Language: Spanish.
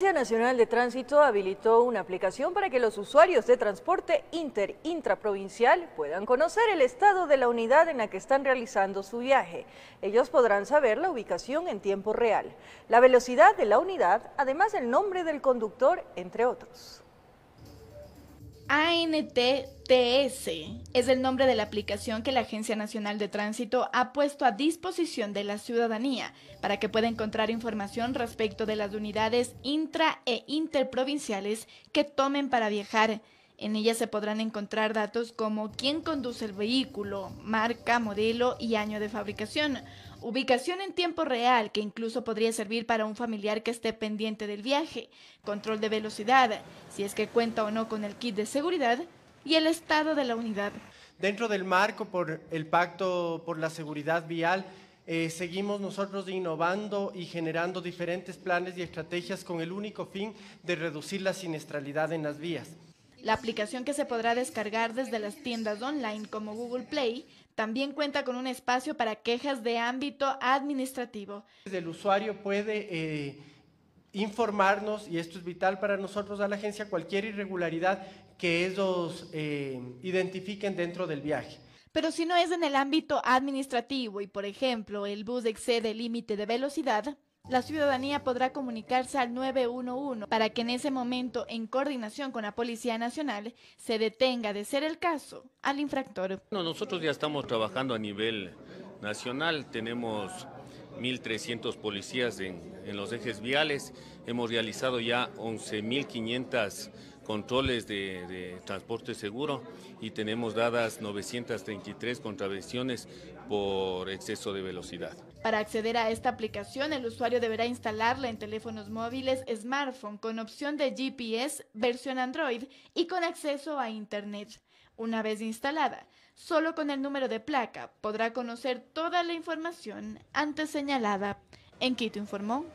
La Agencia Nacional de Tránsito habilitó una aplicación para que los usuarios de transporte inter intraprovincial puedan conocer el estado de la unidad en la que están realizando su viaje. Ellos podrán saber la ubicación en tiempo real, la velocidad de la unidad, además el nombre del conductor, entre otros. ANTTS es el nombre de la aplicación que la Agencia Nacional de Tránsito ha puesto a disposición de la ciudadanía para que pueda encontrar información respecto de las unidades intra e interprovinciales que tomen para viajar. En ella se podrán encontrar datos como quién conduce el vehículo, marca, modelo y año de fabricación, ubicación en tiempo real que incluso podría servir para un familiar que esté pendiente del viaje, control de velocidad, si es que cuenta o no con el kit de seguridad y el estado de la unidad. Dentro del marco por el Pacto por la Seguridad Vial, eh, seguimos nosotros innovando y generando diferentes planes y estrategias con el único fin de reducir la siniestralidad en las vías. La aplicación que se podrá descargar desde las tiendas online como Google Play también cuenta con un espacio para quejas de ámbito administrativo. El usuario puede eh, informarnos, y esto es vital para nosotros a la agencia, cualquier irregularidad que ellos eh, identifiquen dentro del viaje. Pero si no es en el ámbito administrativo y, por ejemplo, el bus excede el límite de velocidad, la ciudadanía podrá comunicarse al 911 para que en ese momento, en coordinación con la Policía Nacional, se detenga de ser el caso al infractor. Bueno, nosotros ya estamos trabajando a nivel nacional, tenemos 1.300 policías en, en, los ejes viales, hemos realizado ya 11.500 controles de, transporte seguro y tenemos dadas 933 contravenciones por exceso de velocidad. Para acceder a esta aplicación, el usuario deberá instalarla en teléfonos móviles, smartphone, con opción de GPS, versión Android y con acceso a Internet. Una vez instalada, solo con el número de placa podrá conocer toda la información antes señalada. En Quito informó